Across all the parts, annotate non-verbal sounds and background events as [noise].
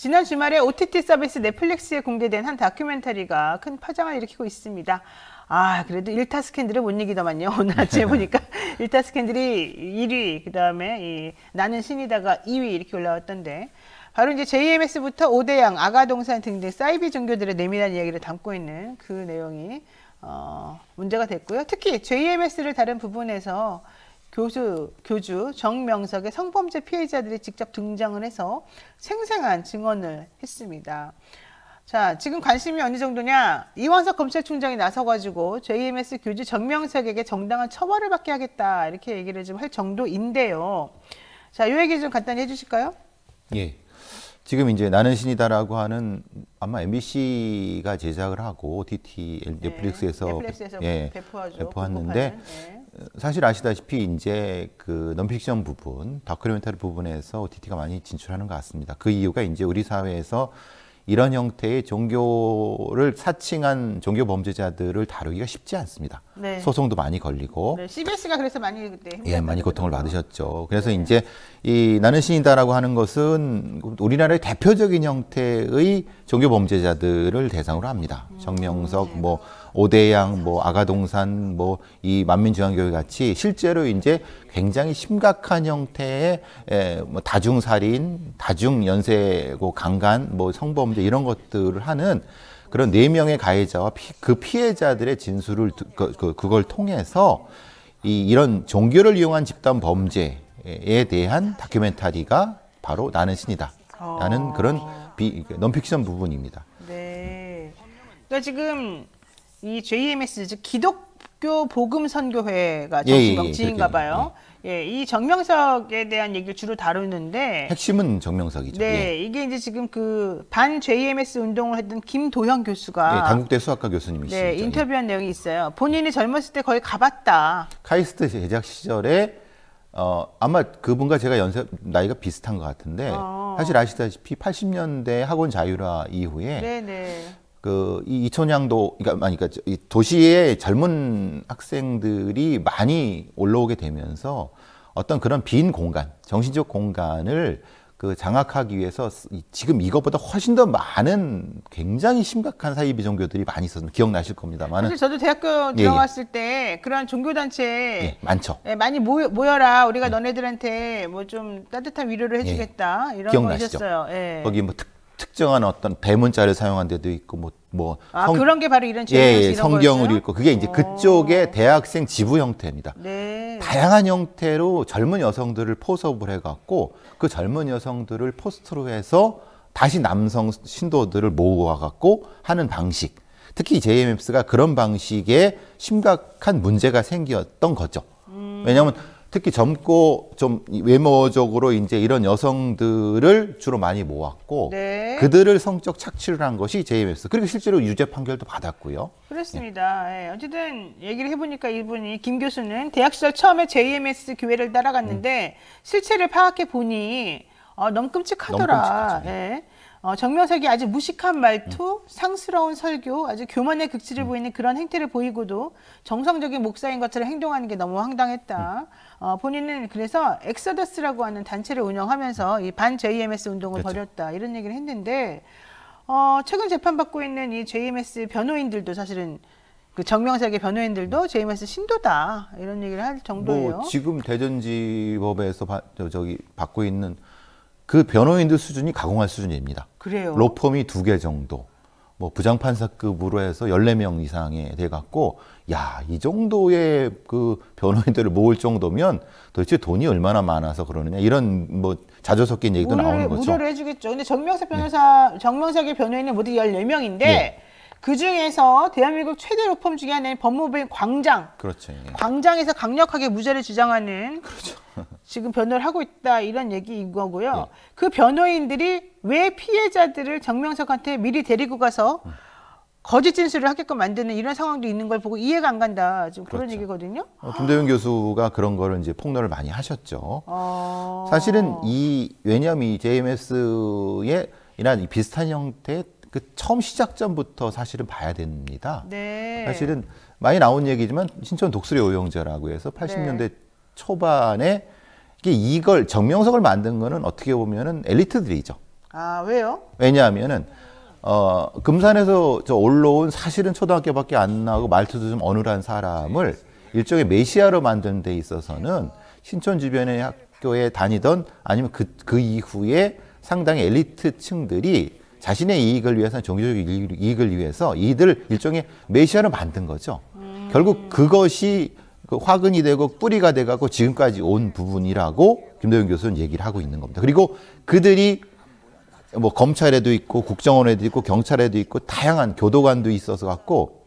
지난 주말에 OTT 서비스 넷플릭스에 공개된 한 다큐멘터리가 큰 파장을 일으키고 있습니다. 아, 그래도 일타 스캔들은 못 이기더만요. [laughs] 오늘 아침에 네. 보니까 일타 스캔들이 1위, 그 다음에 나는 신이다가 2위 이렇게 올라왔던데. 바로 이제 JMS부터 오대양, 아가동산 등등 사이비 종교들의 내밀한 이야기를 담고 있는 그 내용이 어, 문제가 됐고요. 특히 JMS를 다른 부분에서 교수, 교주 정명석의 성범죄 피해자들이 직접 등장을 해서 생생한 증언을 했습니다. 자, 지금 관심이 어느 정도냐? 이원석 검찰총장이 나서가지고 JMS 교주 정명석에게 정당한 처벌을 받게 하겠다 이렇게 얘기를 좀 할 정도인데요. 자, 이 얘기 좀 간단히 해주실까요? 예. 지금 이제 나는 신이다라고 하는 아마 MBC가 제작을 하고 o t 네, 넷플릭스에서, 네, 넷플릭스에서 예, 배포하죠, 배포했는데 예. 네. 사실 아시다시피 이제 그넌픽션 부분, 다큐멘터리 부분에서 OTT가 많이 진출하는 것 같습니다. 그 이유가 이제 우리 사회에서 이런 형태의 종교를 사칭한 종교 범죄자들을 다루기가 쉽지 않습니다. 네. 소송도 많이 걸리고. 네, CBS가 그래서 많이 그때 예, 많이 고통을 받으셨죠. 그래서 네. 이제 이 나는 신이다라고 하는 것은 우리나라의 대표적인 형태의 종교 범죄자들을 대상으로 합니다. 음, 정명석 음, 네. 뭐 오대양, 뭐 아가동산, 뭐 이 만민중앙교회 같이 실제로 이제 굉장히 심각한 형태의 에, 예, 뭐 다중살인, 다중연쇄고 강간, 뭐 성범죄 이런 것들을 하는 그런 네 명의 가해자와 피, 그 피해자들의 진술을 그, 그, 그걸 통해서 이 이런 종교를 이용한 집단 범죄에 대한 다큐멘터리가 바로 나는 신이다. 라는 그런 비, 넌픽션 부분입니다. 네. 그러니까 지금 이 JMS 즉 기독교 복음 선교회가 예, 예, 예, 정신명지인가 봐요. 예, 이 정명석에 대한 얘기를 주로 다루는데 핵심은 정명석이죠. 네, 예. 이게 이제 지금 그 반 JMS 운동을 했던 김도현 교수가 예, 당국대 수학과 교수님이시죠. 네, 인터뷰한 예. 내용이 있어요. 본인이 젊었을 때 거의 가봤다. 카이스트 제작 시절에 어, 아마 그분과 제가 연세 나이가 비슷한 것 같은데 어. 사실 아시다시피 80년대 학원 자유화 이후에 네네. 네. 그이 이촌양도 그러니까 아니 그러니까 이 도시의 젊은 학생들이 많이 올라오게 되면서 어떤 그런 빈 공간, 정신적 공간을 그 장악하기 위해서 지금 이것보다 훨씬 더 많은 굉장히 심각한 사이 비종교들이 많이 있었는 기억나실 겁니다만 사실 저도 대학교 예, 예. 들어갔을 예, 때 그런 종교 단체 예, 많죠. 예, 많이 모여, 모여라 우리가 예. 너네들한테 뭐 좀 따뜻한 위로를 해주겠다 예. 이런 기억나시죠? 거 있었어요. 거기 뭐 특, 특정한 어떤 대문자를 사용한 데도 있고 뭐, 뭐 아, 성, 그런 게 바로 이런 예, 예, 성경을 거였어요? 읽고 그게 이제 오. 그쪽의 어. 대학생 지부 형태입니다. 네. 다양한 형태로 젊은 여성들을 포섭을 해갖고 그 젊은 여성들을 포스트로 해서 다시 남성 신도들을 모아갖고 하는 방식. 특히 JMS가 그런 방식에 심각한 문제가 생겼던 거죠. 음. 왜냐하면 특히 젊고 좀 외모적으로 이제 이런 여성들을 주로 많이 모았고 네. 그들을 성적 착취를 한 것이 JMS. 그리고 실제로 유죄 판결도 받았고요. 그렇습니다. 예. 예. 어쨌든 얘기를 해보니까 이분이 김 교수는 대학 시절 처음에 JMS 교회를 따라갔는데 음. 실체를 파악해 보니 어, 너무 끔찍하더라. 너무 예. 어, 정명석이 아주 무식한 말투, 음. 상스러운 설교, 아주 교만의 극치를 음. 보이는 그런 행태를 보이고도 정상적인 목사인 것처럼 행동하는 게 너무 황당했다. 음. 어, 본인은 그래서 엑서더스라고 하는 단체를 운영하면서 이 반 JMS 운동을 그렇죠. 벌였다 이런 얘기를 했는데 어, 최근 재판받고 있는 이 JMS 변호인들도 사실은 그 정명석의 변호인들도 JMS 신도다 이런 얘기를 할 정도예요. 뭐 지금 대전지법에서 바, 저, 저기 받고 있는 그 변호인들 수준이 가공할 수준입니다. 그래요. 로펌이 두 개 정도. 뭐 부장판사급으로 해서 1 4명 이상에 돼 갖고 야, 이 정도의 그 변호인들을 모을 정도면 도대체 돈이 얼마나 많아서 그러느냐. 이런 뭐 자조 섞인 얘기도 무료를, 나오는 거죠. 무료를 해 주겠죠. 근데 정명석 네. 변호사 네. 정명석의 변호인은 모두 1 4명인데 네. 그 중에서 대한민국 최대 로펌 중에 하나인 법무부인 광장. 그렇죠. 예. 광장에서 강력하게 무죄를 주장하는 그렇죠. [laughs] 지금 변호를 하고 있다 이런 얘기인 거고요. 예. 그 변호인들이 왜 피해자들을 정명석한테 미리 데리고 가서 음. 거짓 진술을 하게끔 만드는 이런 상황도 있는 걸 보고 이해가 안 간다. 지금 그렇죠. 그런 얘기거든요. 어, 김대윤 교수가 그런 거를 이제 폭로를 많이 하셨죠. 어... 사실은 이 왜냐면 이 JMS의 이런 비슷한 형태의 그 처음 시작점부터 사실은 봐야 됩니다. 네. 사실은 많이 나온 얘기지만 신촌 독수리 오용제라고 해서 80년대 네. 초반에 이걸 정명석을 만든 거는 어떻게 보면은 엘리트들이죠. 아 왜요? 왜냐하면은 어, 금산에서 저 올라온 사실은 초등학교밖에 안 나오고 말투도 좀 어눌한 사람을 일종의 메시아로 만든 데 있어서는 신촌 주변의 학교에 다니던 아니면 그, 그 이후에 상당히 엘리트층들이 자신의 이익을 위해서 종교적 이익을 위해서 이들 일종의 메시아를 만든 거죠. 음. 결국 그것이 그 화근이 되고 뿌리가 돼갖고 지금까지 온 부분이라고 김도영 교수는 얘기를 하고 있는 겁니다. 그리고 그들이 뭐 검찰에도 있고 국정원에도 있고 경찰에도 있고 다양한 교도관도 있어서 갖고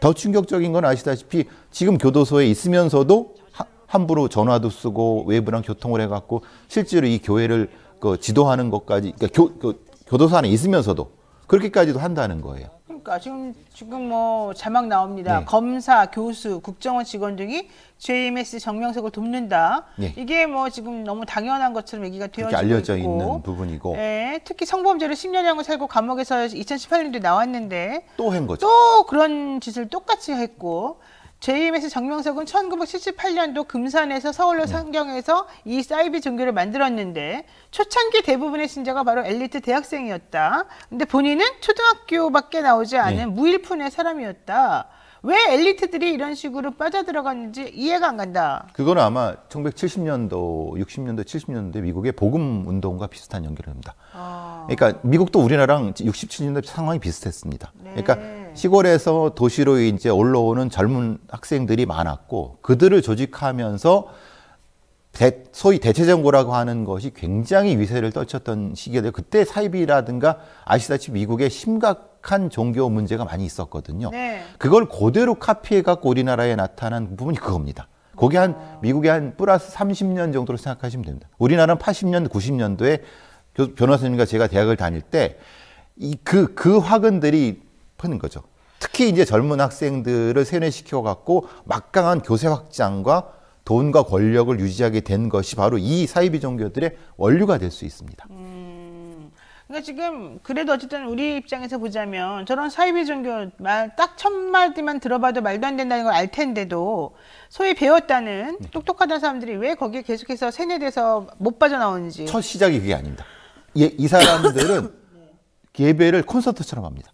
더 충격적인 건 아시다시피 지금 교도소에 있으면서도 하, 함부로 전화도 쓰고 외부랑 교통을 해갖고 실제로 이 교회를 그 지도하는 것까지 그러니까 교, 그 교도소 안에 있으면서도 그렇게까지도 한다는 거예요. 그러니까 지금 지금 뭐 자막 나옵니다. 네. 검사, 교수, 국정원 직원 등이 JMS 정명석을 돕는다. 네. 이게 뭐 지금 너무 당연한 것처럼 얘기가 되어지고 알려져 있는 부분이고. 네, 특히 성범죄를 10년형을 살고 감옥에서 2 0 1 8년도 나왔는데 또한 거죠. 또 그런 짓을 똑같이 했고 JMS 정명석은 1978년도 금산에서 서울로 네. 상경해서 이 사이비 종교를 만들었는데 초창기 대부분의 신자가 바로 엘리트 대학생이었다. 근데 본인은 초등학교밖에 나오지 네. 않은 네. 무일푼의 사람이었다. 왜 엘리트들이 이런 식으로 빠져들어갔는지 이해가 안 간다. 그건 아마 1970년도, 60년도, 70년대 미국의 복음 운동과 비슷한 연결입니다. 아... 그러니까 미국도 우리나라랑 67년대 상황이 비슷했습니다. 네. 그러니까 네. 시골에서 도시로 이제 올라오는 젊은 학생들이 많았고 그들을 조직하면서 대, 소위 대체정부라고 하는 것이 굉장히 위세를 떨쳤던 시기였는데 그때 사이비라든가 아시다시피 미국에 심각한 종교 문제가 많이 있었거든요. 네. 그걸 그대로 카피해갖고 우리나라에 나타난 부분이 그겁니다. 거기 한 아. 미국의 한 플러스 30년 정도로 생각하시면 됩니다. 우리나라는 80년, 90년도에 변호사님과 제가 대학을 다닐 때 이 그그 그 학원들이 그 싶은 거죠. 특히 이제 젊은 학생들을 세뇌시켜 갖고 막강한 교세 확장과 돈과 권력을 유지하게 된 것이 바로 이 사이비 종교들의 원류가 될 수 있습니다. 음. 그러니까 지금 그래도 어쨌든 우리 입장에서 보자면 저런 사이비 종교 말딱첫 마디만 들어봐도 말도 안 된다는 걸 알 텐데도 소위 배웠다는 네. 똑똑하다는 사람들이 왜 거기에 계속해서 세뇌돼서 못 빠져나오는지 첫 시작이 그게 아닙니다. 예, 이 사람들은 [coughs] 네. 예배를 콘서트처럼 합니다.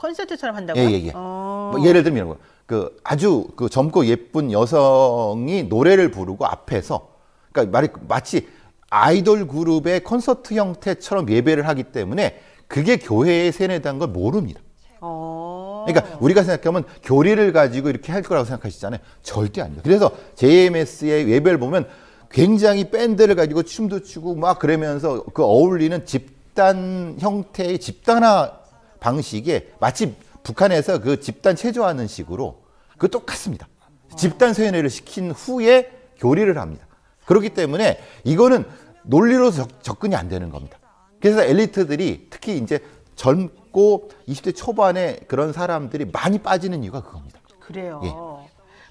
콘서트처럼 한다고요? 예, 예, 예. 어... 뭐 예를 들면 그 아주 그 젊고 예쁜 여성이 노래를 부르고 앞에서 그러니까 말이 마치 아이돌 그룹의 콘서트 형태처럼 예배를 하기 때문에 그게 교회의 세뇌된 걸 모릅니다. 어... 그러니까 우리가 생각하면 교리를 가지고 이렇게 할 거라고 생각하시잖아요. 절대 아니에요. 그래서 JMS의 예배를 보면 굉장히 밴드를 가지고 춤도 추고 막 그러면서 그 어울리는 집단 형태의 집단화 방식에 마치 북한에서 그 집단 체조하는 식으로 그 똑같습니다. 집단 세뇌를 시킨 후에 교리를 합니다. 그렇기 때문에 이거는 논리로 접, 근이안 되는 겁니다. 그래서 엘리트들이 특히 이제 젊고 20대 초반에 그런 사람들이 많이 빠지는 이유가 그겁니다. 그래요. 예.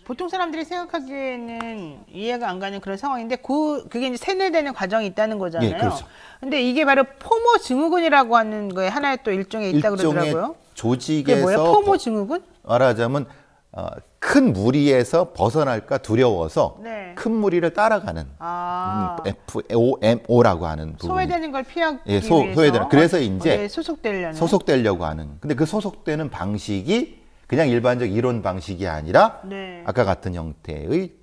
보통 사람들이 생각하기에는 이해가 안 가는 그런 상황인데 그 그게 이제 세뇌되는 과정이 있다는 거잖아요. 예, 그렇죠. 근데 이게 바로 포모 증후군이라고 하는 거에 하나의 또 일종에 있다 일종의 그러더라고요. 조직에서 뭐야? 포모 증후군? 말하자면 어, 큰 무리에서 벗어날까 두려워서 네. 큰 무리를 따라가는 아. 음, FOMO라고 하는 부분. 소외되는 걸 피하기 예, 소, 위해서 소외되는. 그래서 이제 어, 예, 소속되려는. 소속되려고 하는. 근데 그 소속되는 방식이 그냥 일반적 이론 방식이 아니라 네. 아까 같은 형태의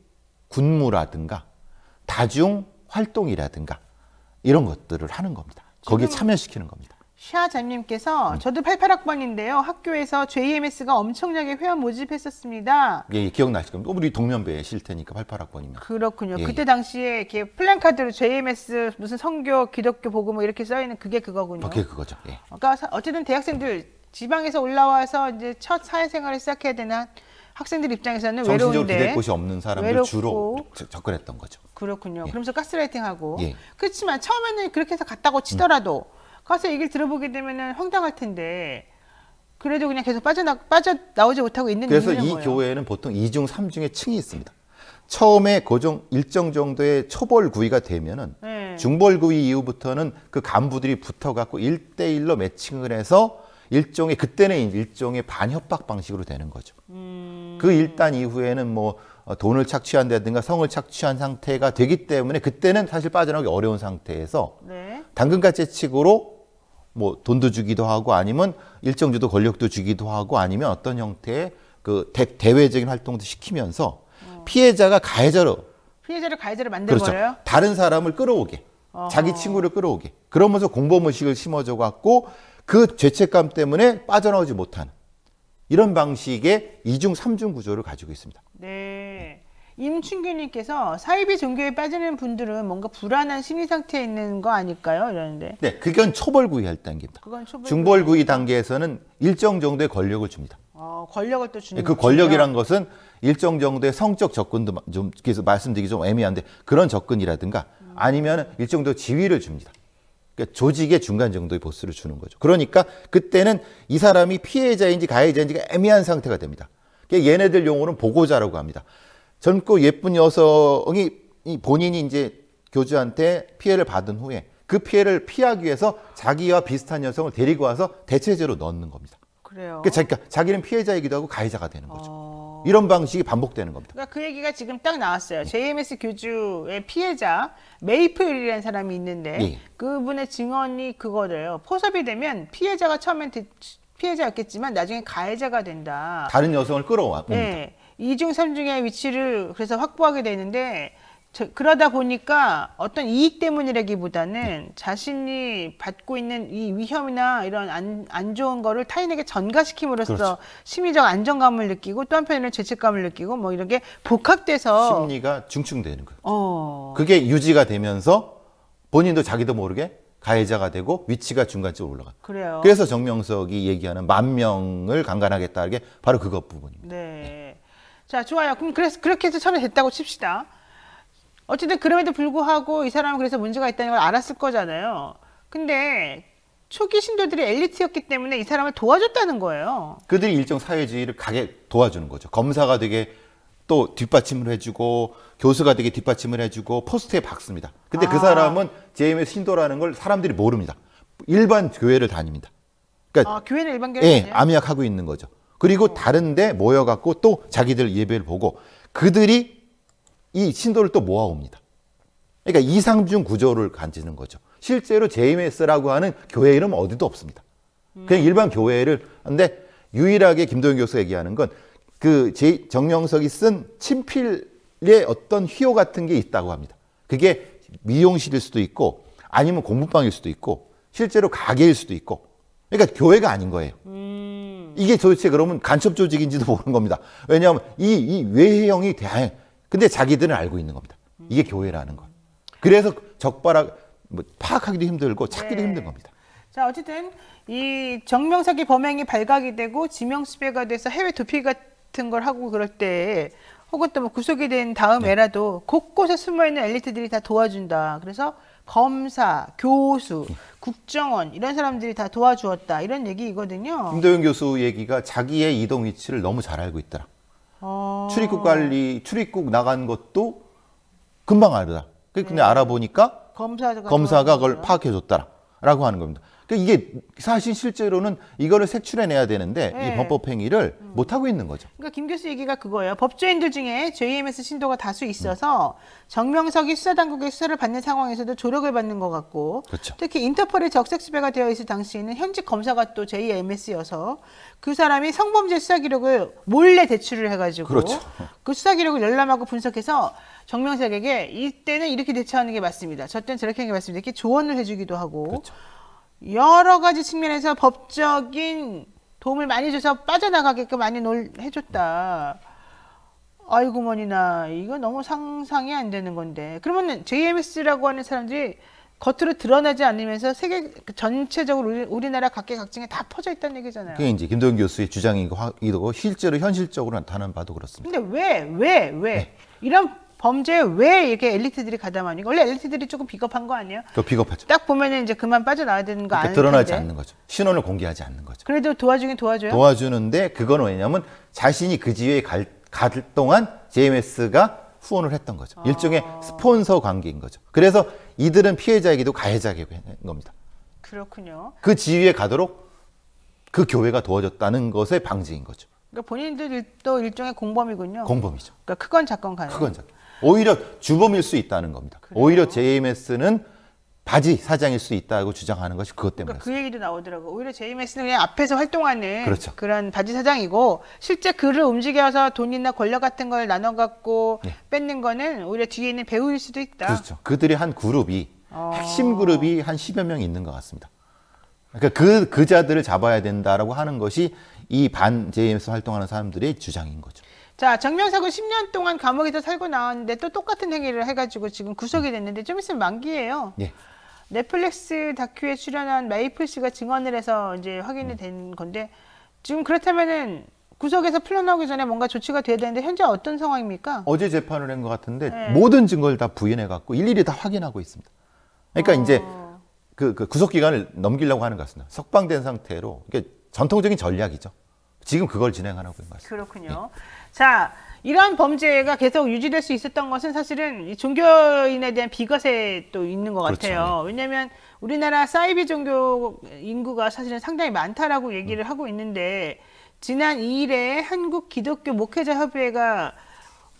군무라든가 다중 활동이라든가 이런 것들을 하는 겁니다. 거기에 참여시키는 겁니다. 시장님께서 음. 저도 88학번인데요. 학교에서 JMS가 엄청나게 회원 모집했었습니다. 예, 예 기억나실 겁니다. 우리 동년배실 테니까 88학번이면. 그렇군요. 예, 그때 예. 당시에 이렇게 플랜카드로 JMS 무슨 성교, 기독교, 복음 뭐 이렇게 써 있는 그게 그거군요. 어, 그게 그거죠. 예. 그러니까 어쨌든 대학생들 지방에서 올라와서 이제 첫 사회생활을 시작해야 되는 학생들 입장에서는 외로운데 기댈 곳이 없는 사람들 주로 접근했던 거죠. 그렇군요. 예. 그러면서 가스라이팅하고 예. 그렇지만 처음에는 그렇게 해서 갔다고 치더라도 음. 가서 얘기를 들어보게 되면은 황당할 텐데 그래도 그냥 계속 빠져나 빠져 나오지 못하고 있는 그래서 이 거예요. 교회에는 보통 이중삼중의 층이 있습니다. 처음에 고정 일정 정도의 초벌 구위가 되면은 네. 중벌 구위 이후부터는 그 간부들이 붙어 갖고 일대일로 매칭을 해서 일종의 그때는 일종의 반협박 방식으로 되는 거죠. 음... 그 일단 이후에는 뭐 어, 돈을 착취한다든가 성을 착취한 상태가 되기 때문에 그때는 사실 빠져나오기 어려운 상태에서 네. 당근가채 측으로 뭐 돈도 주기도 하고 아니면 일정주도 권력도 주기도 하고 아니면 어떤 형태의 그 대, 외적인 활동도 시키면서 어... 피해자가 가해자로 피해자를 가해자를 그렇죠. 만들어버려요? 그렇죠. 다른 사람을 끌어오게 어허... 자기 친구를 끌어오게 그러면서 공범의식을 심어줘갖고 그 죄책감 때문에 빠져나오지 못하는 이런 방식의 이중삼중 구조를 가지고 있습니다. 네. 임춘규님께서 사이비 종교에 빠지는 분들은 뭔가 불안한 심리 상태에 있는 거 아닐까요? 이러는데. 네, 그건 초벌구이 할 단계입니다. 그건 초벌구이. 중벌구이 단계에서는 일정 정도의 권력을 줍니다. 어, 권력을 또 주는. 네, 그 권력이란 것은 일정 정도의 성적 접근도 좀그래 말씀드리기 좀 애매한데 그런 접근이라든가 아니면 일 정도 지위를 줍니다. 그러니까 조직의 중간 정도의 보스를 주는 거죠. 그러니까 그때는 이 사람이 피해자인지 가해자인지가 애매한 상태가 됩니다. 그러니까 얘네들 용어는 보고자라고 합니다. 젊고 예쁜 여성이 본인이 이제 교주한테 피해를 받은 후에 그 피해를 피하기 위해서 자기와 비슷한 여성을 데리고 와서 대체제로 넣는 겁니다. 그래요. 그러니까 자기는 피해자이기도 하고 가해자가 되는 거죠. 어... 이런 방식이 반복되는 겁니다. 그러니까 그 얘기가 지금 딱 나왔어요. JMS 교주의 피해자 메이플이라는 사람이 있는데 예. 그분의 증언이 그거래요. 포섭이 되면 피해자가 처음엔 대, 피해자였겠지만 나중에 가해자가 된다. 다른 여성을 끌어와 봅니다. 네. 이중삼중의 위치를 그래서 확보하게 되는데 저, 그러다 보니까 어떤 이익 때문이라기보다는 네. 자신이 받고 있는 이 위험이나 이런 안, 안 좋은 거를 타인에게 전가시킴으로써 그렇죠. 심리적 안정감을 느끼고 또한편에는 죄책감을 느끼고 뭐 이런 게 복합돼서 심리가 중충되는 거예요. 어... 그게 유지가 되면서 본인도 자기도 모르게 가해자가 되고 위치가 중간쯤 올라가. 그래요. 그래서 정명석이 얘기하는 만 명을 강간하겠다는 게 바로 그것 부분입니다. 네. 네. 자, 좋아요. 그럼 그래서 그렇게 해서 처리 됐다고 칩시다. 어쨌든 그럼에도 불구하고 이 사람은 그래서 문제가 있다는 걸 알았을 거잖아요. 근데 초기 신도들이 엘리트였기 때문에 이 사람을 도와줬다는 거예요. 그들이 일정 사회주의를 가게 도와주는 거죠. 검사가 되게 또 뒷받침을 해주고 교수가 되게 뒷받침을 해주고 포스트에 박습니다. 근데 그 아. 그 사람은 제임의 신도라는 걸 사람들이 모릅니다. 일반 교회를 다닙니다. 그러니까 아, 교회는 일반 교회 예, 암약하고 있는 거죠. 그리고 오. 어. 다른데 모여갖고 또 자기들 예배를 보고 그들이 이 신도를 또 모아옵니다. 그러니까 이상중 구조를 간지는 거죠. 실제로 JMS라고 하는 교회 이름 어디도 없습니다. 그냥 음. 일반 교회를 근데 유일하게 김도영 교수 얘기하는 건 그정명석이쓴 친필의 어떤 휘호 같은 게 있다고 합니다. 그게 미용실일 수도 있고 아니면 공부방일 수도 있고 실제로 가게일 수도 있고 그러니까 교회가 아닌 거예요. 음. 이게 도대체 그러면 간첩 조직인지도 모르는 겁니다. 왜냐하면 이, 이 외형이 대한 근데 자기들은 알고 있는 겁니다. 이게 교회라는 것. 그래서 적발하 뭐 파악하기도 힘들고 찾기도 네. 힘든 겁니다. 자 어쨌든 이 정명사기 범행이 발각이 되고 지명수배가 돼서 해외 도피 같은 걸 하고 그럴 때 혹은 또뭐 구속이 된 다음에라도 네. 곳곳에 숨어있는 엘리트들이 다 도와준다. 그래서 검사, 교수, 음. 국정원 이런 사람들이 다 도와주었다. 이런 얘기이거든요. 김도영 교수 얘기가 자기의 이동 위치를 너무 잘 알고 있더라. 아. 출입국 관리, 출입국 나간 것도 금방 알다. 근데 네. 알아보니까 검사가, 검사가 그걸 파악해줬다라고 하는 겁니다. 그러니까 이게 사실 실제로는 이거를 색출해내야 되는데 네. 이 범법 행위를 음. 못 하고 있는 거죠. 그러니까 김 교수 얘기가 그거예요. 법조인들 중에 JMS 신도가 다수 있어서 음. 정명석이 수사 당국의 수사를 받는 상황에서도 조력을 받는 것 같고 그렇죠. 특히 인터폴의 적색 수배가 되어 있을 당시에는 현직 검사가 또 JMS여서 그 사람이 성범죄 수사 기록을 몰래 대출을 해가지고 그렇죠. 그 수사 기록을 열람하고 분석해서 정명석에게 이때는 이렇게 대처하는 게 맞습니다. 저때는 저렇게 하는 게 맞습니다. 이렇게 조언을 해주기도 하고. 그렇죠. 여러 가지 측면에서 법적인 도움을 많이 줘서 빠져나가게끔 많이 놀, 해줬다. 아이고 머니나 이거 너무 상상이 안 되는 건데 그러면 JMS라고 하는 사람들이 겉으로 드러나지 않으면서 세계 그 전체적으로 우리, 나라 각계각층에 다 퍼져 있다는 얘기잖아요. 그게 이제 김도 교수의 주장이고 실제로 현실적으로 나타난 바도 그렇습니다. 근데 왜, 왜, 왜? 네. 이런 범죄에 왜 이렇게 엘리트들이 가담하니까 원래 엘리트들이 조금 비겁한 거 아니에요? 그 비겁하죠. 딱 보면은 이제 그만 빠져나와야 되는 거 그러니까 아니에요? 드러나지 텐데. 않는 거죠. 신원을 공개하지 않는 거죠. 그래도 도와주긴 도와줘요. 도와주는데 그건 왜냐면 자신이 그 지위에 갈, 갈 동안 JMS가 후원을 했던 거죠. 아. 일종의 스폰서 관계인 거죠. 그래서 이들은 피해자이기도 가해자이기도 한 겁니다. 그렇군요. 그 지위에 가도록 그 교회가 도와줬다는 것의 방지인 거죠. 그러니까 본인들도 일종의 공범이군요. 공범이죠. 그러니까 크건 작건 가에 크건 작건. 오히려 주범일 수 있다는 겁니다. 그래요? 오히려 JMS는 바지 사장일 수 있다고 주장하는 것이 그것 때문에. 그러니까 그 얘기도 나오더라고. 오히려 제이메스는 그냥 앞에서 활동하는 그렇죠. 그런 바지 사장이고 실제 그를 움직여서 돈이나 권력 같은 걸 나눠 갖고 네. 뺏는 거는 오히려 뒤에 있는 배우일 수도 있다. 그렇죠. 그들이한 그룹이 어... 핵심 그룹이 한십여명 있는 것 같습니다. 그러니까 그, 그 자들을 잡아야 된다라고 하는 것이 이반 제이메스 활동하는 사람들의 주장인 거죠. 자, 정명석은 10년 동안 감옥에서 살고 나왔는데 또 똑같은 행위를 해가지고 지금 구속이 됐는데 좀 있으면 만기예요. 예. 넷플릭스 다큐에 출연한 메이플 씨가 증언을 해서 이제 확인이 음. 된 건데 지금 그렇다면은 구속에서 풀려나오기 전에 뭔가 조치가 돼야 되는데 현재 어떤 상황입니까? 어제 재판을 한 것 같은데 네. 모든 증거를 다 부인해 갖고 일일이 다 확인하고 있습니다. 그러니까 어... 이제 그, 그 구속 기간을 넘기려고 하는 것 같습니다. 석방된 상태로 이게 그러니까 전통적인 전략이죠. 지금 그걸 진행하고 있는 것 같습니다. 그렇군요. 예. 자, 이런 범죄가 계속 유지될 수 있었던 것은 사실은 종교인에 대한 비거세 또 있는 것 그렇죠. 같아요. 그렇죠. 왜냐하면 우리나라 사이비 종교 인구가 사실은 상당히 많다라고 얘기를 음. 하고 있는데 지난 2일에 한국 기독교 목회자 협회가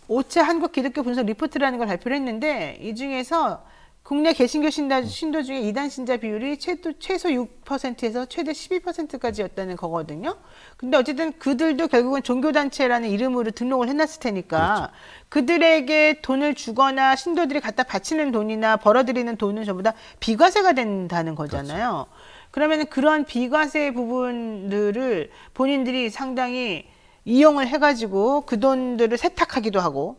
5차 한국 기독교 분석 리포트라는 걸 발표를 했는데 이 중에서 국내 개신교 신다, 음. 신도 중에 이단 신자 비율이 최도, 최소 6%에서 최대 12%까지였다는 거거든요. 근데 어쨌든 그들도 결국은 종교단체라는 이름으로 등록을 해놨을 테니까 그렇죠. 그들에게 돈을 주거나 신도들이 갖다 바치는 돈이나 벌어들이는 돈은 전부 다 비과세가 된다는 거잖아요. 그렇죠. 그러면 그런 비과세 부분들을 본인들이 상당히 이용을 해가지고 그 돈들을 세탁하기도 하고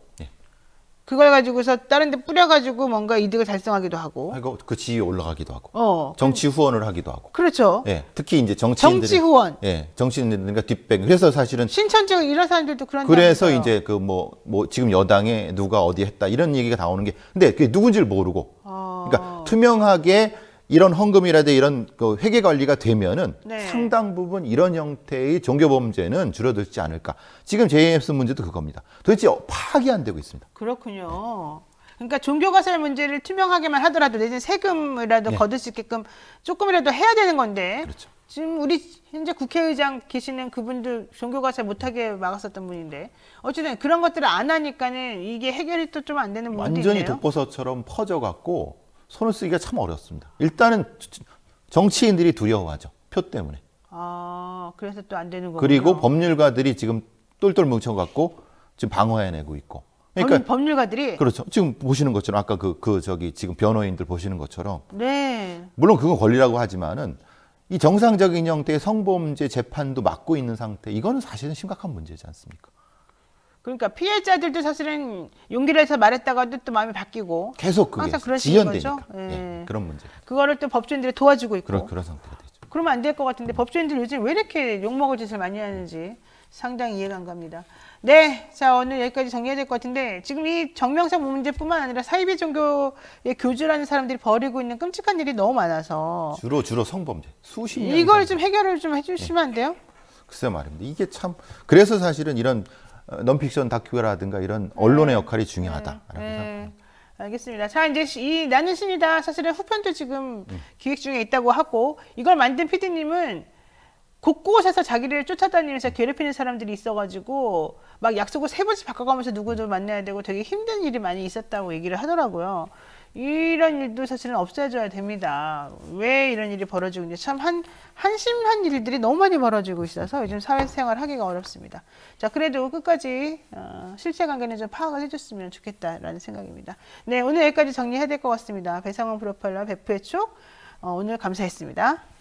그걸 가지고서 다른 데 뿌려가지고 뭔가 이득을 달성하기도 하고. 아, 그, 그 지위 에 올라가기도 하고. 어. 정치 후원을 하기도 하고. 그렇죠. 예. 특히 이제 정치인들. 정치 후원. 예. 정치인들과 뒷백. 그래서 사실은. 신천지가 이런 사람들도 그런. 그래서 다면서요. 이제 그 뭐, 뭐 지금 여당에 누가 어디 했다 이런 얘기가 나오는 게. 근데 그게 누군지를 모르고. 아. 그러니까 투명하게 이런 헌금이라든 이런 그 회계 관리가 되면은 네. 상당 부분 이런 형태의 종교 범죄는 줄어들지 않을까. 지금 JMS 문제도 그겁니다. 도대체 파악이 안 되고 있습니다. 그렇군요. 네. 그러니까 종교가설 문제를 투명하게만 하더라도 내지 세금이라도 네. 거둘 수 있게끔 조금이라도 해야 되는 건데 그렇죠. 지금 우리 현재 국회의장 계시는 그분들 종교가설 못하게 막았었던 분인데 어쨌든 그런 것들을 안 하니까는 이게 해결이 또 좀 안 되는 문제인데요. 완전히 독보서처럼 퍼져갖고 손을 쓰기가 참 어렵습니다. 일단은 정치인들이 두려워하죠. 표 때문에. 아, 그래서 또 안 되는 거고. 그리고 법률가들이 지금 똘똘 뭉쳐갖고 지금 방어해내고 있고. 그러니까 법률가들이 그렇죠. 지금 보시는 것처럼 아까 그그 그 저기 지금 변호인들 보시는 것처럼. 네. 물론 그건 권리라고 하지만은 이 정상적인 형태의 성범죄 재판도 막고 있는 상태. 이거는 사실은 심각한 문제지 않습니까? 그러니까 피해자들도 사실은 용기를 해서 말했다가도 또 마음이 바뀌고 계속 그게 항상 그런 지연되니까 거죠? 예. 예, 그런 문제 그거를 또 법조인들이 도와주고 있고 그런, 그런 상태가 되죠 그러면 안 될 것 같은데 법조인들 요즘 왜 이렇게 욕먹을 짓을 많이 하는지 상당히 이해가 안 갑니다 네, 자 오늘 여기까지 정리해야 될 것 같은데 지금 이 정명성 문제뿐만 아니라 사이비 종교의 교주라는 사람들이 벌이고 있는 끔찍한 일이 너무 많아서 주로 주로 성범죄 수십 년 이걸 좀 해결을 좀 해주시면 네. 안 돼요? 예. 글쎄 말입니다. 이게 참 그래서 사실은 이런 넌픽션 어, 다큐라든가 이런 언론의 네. 역할이 중요하다라고 네. 생각합니다. 네. 알겠습니다. 자, 이제 이 나는 신이다 사실은 후편도 지금 음. 기획 중에 있다고 하고 이걸 만든 피디님은 곳곳에서 자기를 쫓아다니면서 음. 괴롭히는 사람들이 있어가지고 막 약속을 세 번씩 바꿔가면서 누구도 음. 만나야 되고 되게 힘든 일이 많이 있었다고 얘기를 하더라고요. 이런 일도 사실은 없어져야 됩니다. 왜 이런 일이 벌어지고 있는지 참 한, 한심한 일들이 너무 많이 벌어지고 있어서 요즘 사회생활 하기가 어렵습니다. 자, 그래도 끝까지 어, 실체관계는 좀 파악을 해줬으면 좋겠다라는 생각입니다. 네, 오늘 여기까지 정리해야 될 것 같습니다. 배상원 프로펠러 베프의 촉, 어, 오늘 감사했습니다.